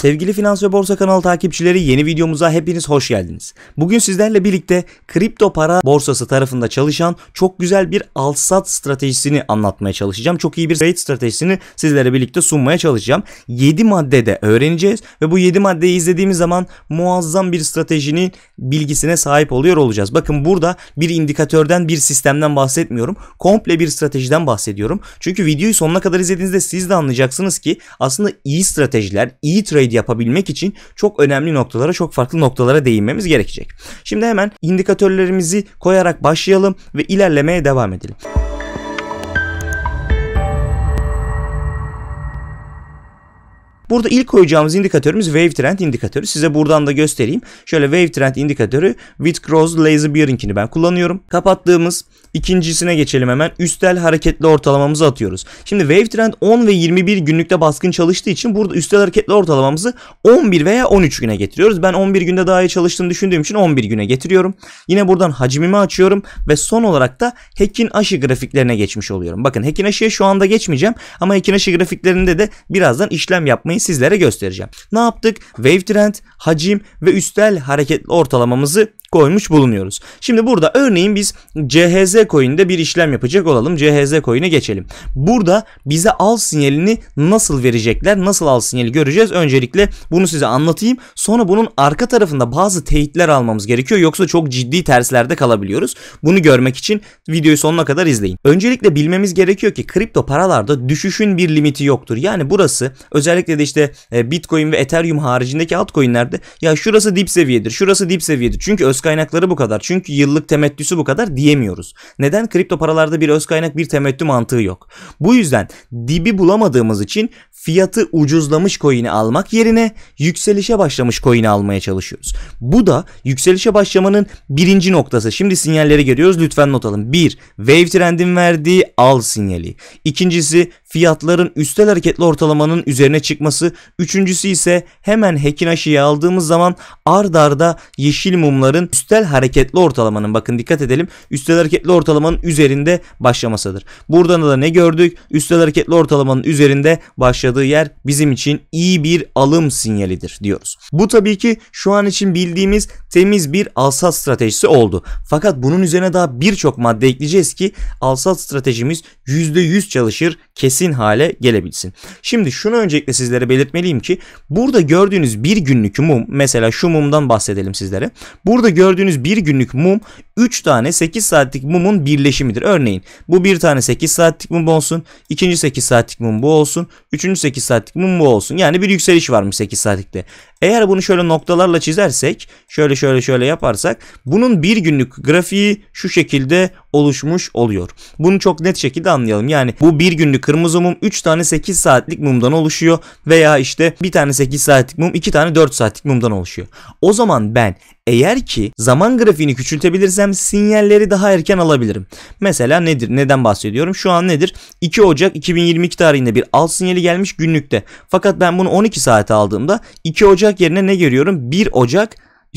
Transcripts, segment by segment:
Sevgili Finans ve Borsa kanalı takipçileri yeni videomuza hepiniz hoş geldiniz. Bugün sizlerle birlikte kripto para borsası tarafında çalışan çok güzel bir al-sat stratejisini anlatmaya çalışacağım. Çok iyi bir trade stratejisini sizlere birlikte sunmaya çalışacağım. 7 maddede öğreneceğiz ve bu 7 maddeyi izlediğimiz zaman muazzam bir stratejinin bilgisine sahip oluyor olacağız. Bakın burada bir indikatörden bir sistemden bahsetmiyorum. Komple bir stratejiden bahsediyorum. Çünkü videoyu sonuna kadar izlediğinizde siz de anlayacaksınız ki aslında iyi stratejiler, iyi trade upgrade yapabilmek için çok önemli noktalara, çok farklı noktalara değinmemiz gerekecek. Şimdi hemen indikatörlerimizi koyarak başlayalım ve ilerlemeye devam edelim. Burada ilk koyacağımız indikatörümüz wave trend indikatörü. Size buradan da göstereyim. Şöyle wave trend indikatörü with Cross Lazy Bearing'ini ben kullanıyorum. Kapattığımız ikincisine geçelim hemen. Üstel hareketli ortalamamızı atıyoruz. Şimdi wave trend 10 ve 21 günlükte baskın çalıştığı için burada üstel hareketli ortalamamızı 11 veya 13 güne getiriyoruz. Ben 11 günde daha iyi çalıştığını düşündüğüm için 11 güne getiriyorum. Yine buradan hacmimi açıyorum ve son olarak da Hekin aşı grafiklerine geçmiş oluyorum. Bakın Hekin aşıya şu anda geçmeyeceğim ama Hekin aşı grafiklerinde de birazdan işlem yapmayı ortalamayı sizlere göstereceğim. Ne yaptık? Wave trend, hacim ve üstel hareketli ortalamamızı koymuş bulunuyoruz. Şimdi burada örneğin biz CHZ coin'de bir işlem yapacak olalım. CHZ coin'e geçelim. Burada bize al sinyalini nasıl verecekler? Nasıl al sinyali göreceğiz? Öncelikle bunu size anlatayım. Sonra bunun arka tarafında bazı teyitler almamız gerekiyor. Yoksa çok ciddi terslerde kalabiliyoruz. Bunu görmek için videoyu sonuna kadar izleyin. Öncelikle bilmemiz gerekiyor ki kripto paralarda düşüşün bir limiti yoktur. Yani burası özellikle de işte e, Bitcoin ve Ethereum haricindeki altcoin'lerde ya şurası dip seviyedir. Şurası dip seviyedir. Çünkü öz kaynakları bu kadar. Çünkü yıllık temettüsü bu kadar diyemiyoruz. Neden? Kripto paralarda bir öz kaynak bir temettü mantığı yok. Bu yüzden dibi bulamadığımız için fiyatı ucuzlamış coin'i almak yerine yükselişe başlamış coin'i almaya çalışıyoruz. Bu da yükselişe başlamanın birinci noktası. Şimdi sinyalleri görüyoruz. Lütfen not alın. 1. Wave trendin verdiği al sinyali. İkincisi fiyatların üstel hareketli ortalamanın üzerine çıkması. Üçüncüsü ise hemen Hekinaşi'yi aldığımız zaman ardarda yeşil mumların üstel hareketli ortalamanın bakın dikkat edelim üstel hareketli ortalamanın üzerinde başlamasıdır. Buradan da ne gördük? Üstel hareketli ortalamanın üzerinde başladığı yer bizim için iyi bir alım sinyalidir diyoruz. Bu tabii ki şu an için bildiğimiz temiz bir alsat stratejisi oldu. Fakat bunun üzerine daha birçok madde ekleyeceğiz ki alsat stratejimiz %100 çalışır kesin hale gelebilsin. Şimdi şunu öncelikle sizlere belirtmeliyim ki burada gördüğünüz bir günlük mum mesela şu mumdan bahsedelim sizlere. Burada gördüğünüz bir günlük mum 3 tane 8 saatlik mumun birleşimidir. Örneğin bu bir tane 8 saatlik mum olsun. ikinci 8 saatlik mum bu olsun. Üçüncü 8 saatlik mum bu olsun. Yani bir yükseliş varmış 8 saatlikte. Eğer bunu şöyle noktalarla çizersek şöyle şöyle şöyle yaparsak bunun bir günlük grafiği şu şekilde oluşmuş oluyor. Bunu çok net şekilde anlayalım. Yani bu bir günlük kırmızı mum 3 tane 8 saatlik mumdan oluşuyor veya işte bir tane 8 saatlik mum 2 tane 4 saatlik mumdan oluşuyor. O zaman ben eğer ki zaman grafiğini küçültebilirsem sinyalleri daha erken alabilirim. Mesela nedir? Neden bahsediyorum? Şu an nedir? 2 Ocak 2022 tarihinde bir alt sinyali gelmiş günlükte. Fakat ben bunu 12 saate aldığımda 2 Ocak Ocak yerine ne görüyorum? 1 Ocak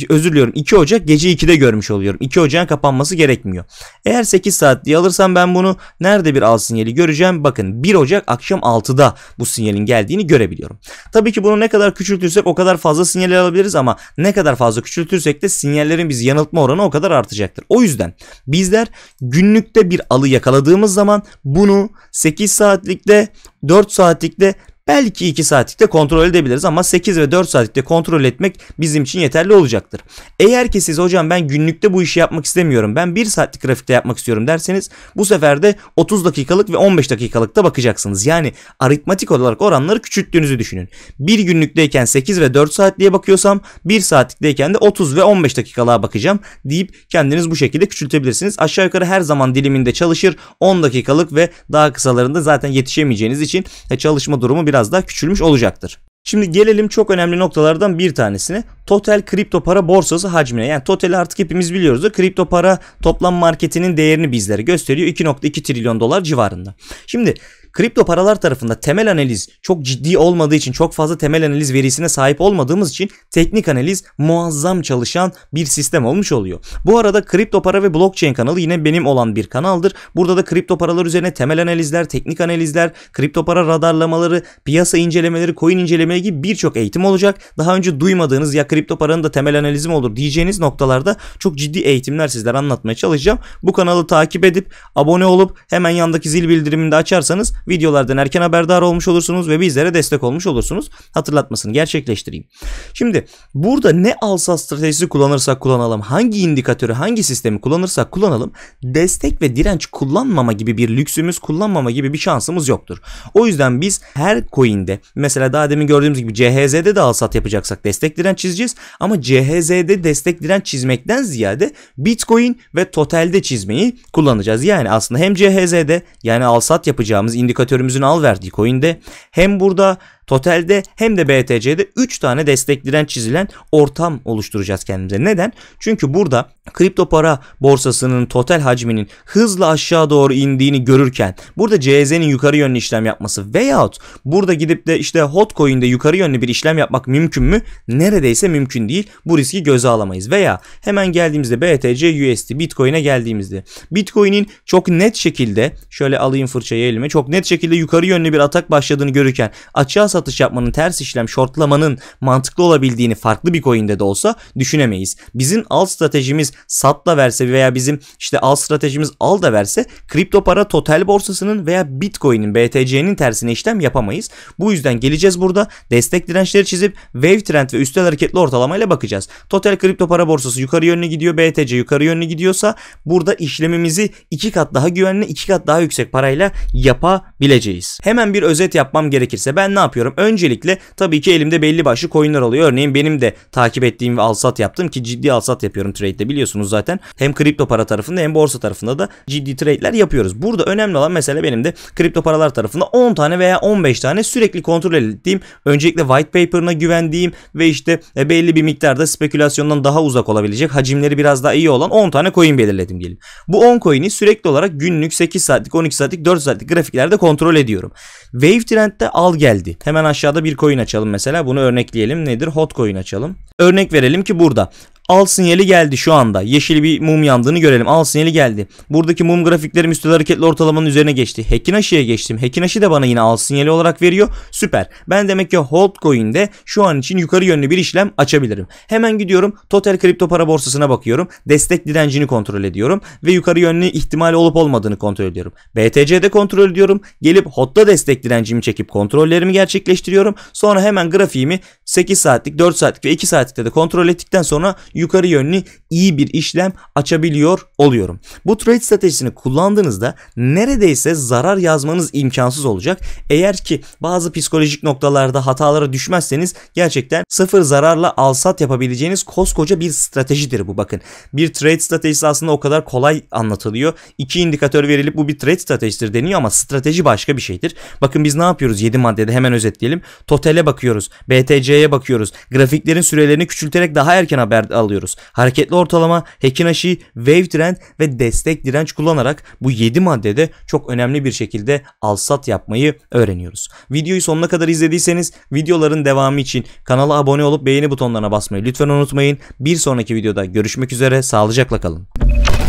özür diliyorum 2 Ocak gece 2'de görmüş oluyorum. 2 Ocak'ın kapanması gerekmiyor. Eğer 8 saat diye alırsam ben bunu nerede bir al sinyali göreceğim? Bakın 1 Ocak akşam 6'da bu sinyalin geldiğini görebiliyorum. Tabii ki bunu ne kadar küçültürsek o kadar fazla sinyal alabiliriz ama ne kadar fazla küçültürsek de sinyallerin bizi yanıltma oranı o kadar artacaktır. O yüzden bizler günlükte bir alı yakaladığımız zaman bunu 8 saatlikte 4 saatlikte Belki 2 saatlikte kontrol edebiliriz ama 8 ve 4 saatlikte kontrol etmek bizim için yeterli olacaktır. Eğer ki siz hocam ben günlükte bu işi yapmak istemiyorum ben 1 saatlik grafikte yapmak istiyorum derseniz bu sefer de 30 dakikalık ve 15 dakikalıkta bakacaksınız. Yani aritmatik olarak oranları küçülttüğünüzü düşünün. 1 günlükteyken 8 ve 4 saatliğe bakıyorsam 1 saatlikteyken de 30 ve 15 dakikalığa bakacağım deyip kendiniz bu şekilde küçültebilirsiniz. Aşağı yukarı her zaman diliminde çalışır 10 dakikalık ve daha kısalarında zaten yetişemeyeceğiniz için e, çalışma durumu bir biraz daha küçülmüş olacaktır. Şimdi gelelim çok önemli noktalardan bir tanesine. Total kripto para borsası hacmine. Yani total artık hepimiz biliyoruz. Kripto para toplam marketinin değerini bizlere gösteriyor. 2.2 trilyon dolar civarında. Şimdi kripto paralar tarafında temel analiz çok ciddi olmadığı için çok fazla temel analiz verisine sahip olmadığımız için teknik analiz muazzam çalışan bir sistem olmuş oluyor. Bu arada kripto para ve blockchain kanalı yine benim olan bir kanaldır. Burada da kripto paralar üzerine temel analizler, teknik analizler, kripto para radarlamaları, piyasa incelemeleri, coin incelemeleri gibi birçok eğitim olacak. Daha önce duymadığınız ya kripto paranın da temel analizi mi olur diyeceğiniz noktalarda çok ciddi eğitimler sizlere anlatmaya çalışacağım. Bu kanalı takip edip abone olup hemen yandaki zil bildirimini de açarsanız Videolardan erken haberdar olmuş olursunuz ve bizlere destek olmuş olursunuz. Hatırlatmasını gerçekleştireyim. Şimdi burada ne alsa stratejisi kullanırsak kullanalım, hangi indikatörü, hangi sistemi kullanırsak kullanalım, destek ve direnç kullanmama gibi bir lüksümüz, kullanmama gibi bir şansımız yoktur. O yüzden biz her coin'de mesela daha demin gördüğümüz gibi CHZ'de de alsat yapacaksak destek direnç çizeceğiz ama CHZ'de destek direnç çizmekten ziyade Bitcoin ve totalde çizmeyi kullanacağız. Yani aslında hem CHZ'de yani alsat yapacağımız indikatör indikatörümüzün al verdiği coin'de hem burada Totalde hem de BTC'de 3 tane destek destekliren çizilen ortam oluşturacağız kendimize. Neden? Çünkü burada kripto para borsasının total hacminin hızla aşağı doğru indiğini görürken burada CZ'nin yukarı yönlü işlem yapması veyahut burada gidip de işte hotcoin'de yukarı yönlü bir işlem yapmak mümkün mü? Neredeyse mümkün değil. Bu riski göze alamayız. Veya hemen geldiğimizde BTC, USD, Bitcoin'e geldiğimizde Bitcoin'in çok net şekilde şöyle alayım fırçayı elime çok net şekilde yukarı yönlü bir atak başladığını görürken açığa satış yapmanın ters işlem shortlamanın mantıklı olabildiğini farklı bir coin'de de olsa düşünemeyiz. Bizim al stratejimiz sat da verse veya bizim işte al stratejimiz al da verse kripto para total borsasının veya bitcoin'in BTC'nin tersine işlem yapamayız. Bu yüzden geleceğiz burada destek dirençleri çizip wave trend ve üstel hareketli ortalamayla bakacağız. Total kripto para borsası yukarı yönlü gidiyor BTC yukarı yönlü gidiyorsa burada işlemimizi iki kat daha güvenli iki kat daha yüksek parayla yapabileceğiz. Hemen bir özet yapmam gerekirse ben ne yapıyorum? yapıyorum? Öncelikle tabii ki elimde belli başlı coinler oluyor. Örneğin benim de takip ettiğim ve alsat yaptığım ki ciddi alsat yapıyorum trade'de biliyorsunuz zaten. Hem kripto para tarafında hem borsa tarafında da ciddi trade'ler yapıyoruz. Burada önemli olan mesele benim de kripto paralar tarafında 10 tane veya 15 tane sürekli kontrol ettiğim, öncelikle white paper'ına güvendiğim ve işte e, belli bir miktarda spekülasyondan daha uzak olabilecek hacimleri biraz daha iyi olan 10 tane coin belirledim diyelim. Bu 10 coin'i sürekli olarak günlük 8 saatlik, 12 saatlik, 4 saatlik grafiklerde kontrol ediyorum. Wave trendde al geldi. Hemen aşağıda bir coin açalım mesela. Bunu örnekleyelim. Nedir? Hot coin açalım. Örnek verelim ki burada Al sinyali geldi şu anda. Yeşil bir mum yandığını görelim. Al sinyali geldi. Buradaki mum grafiklerim üstel hareketli ortalamanın üzerine geçti. Hekinaşı'ya geçtim. Hekinaşı da bana yine al sinyali olarak veriyor. Süper. Ben demek ki hold coin'de şu an için yukarı yönlü bir işlem açabilirim. Hemen gidiyorum. Total kripto para borsasına bakıyorum. Destek direncini kontrol ediyorum. Ve yukarı yönlü ihtimali olup olmadığını kontrol ediyorum. BTC'de kontrol ediyorum. Gelip HOT'ta destek direncimi çekip kontrollerimi gerçekleştiriyorum. Sonra hemen grafiğimi 8 saatlik, 4 saatlik ve 2 saatlikte de kontrol ettikten sonra yukarı yönlü iyi bir işlem açabiliyor oluyorum. Bu trade stratejisini kullandığınızda neredeyse zarar yazmanız imkansız olacak. Eğer ki bazı psikolojik noktalarda hatalara düşmezseniz gerçekten sıfır zararla alsat yapabileceğiniz koskoca bir stratejidir bu bakın. Bir trade stratejisi aslında o kadar kolay anlatılıyor. İki indikatör verilip bu bir trade stratejisidir deniyor ama strateji başka bir şeydir. Bakın biz ne yapıyoruz 7 maddede hemen özetleyelim. Totale bakıyoruz, BTC'ye bakıyoruz. Grafiklerin sürelerini küçülterek daha erken haber alıyoruz sağlıyoruz. Hareketli ortalama, Hekinashi, Wave Trend ve destek direnç kullanarak bu 7 maddede çok önemli bir şekilde alsat yapmayı öğreniyoruz. Videoyu sonuna kadar izlediyseniz videoların devamı için kanala abone olup beğeni butonlarına basmayı lütfen unutmayın. Bir sonraki videoda görüşmek üzere sağlıcakla kalın.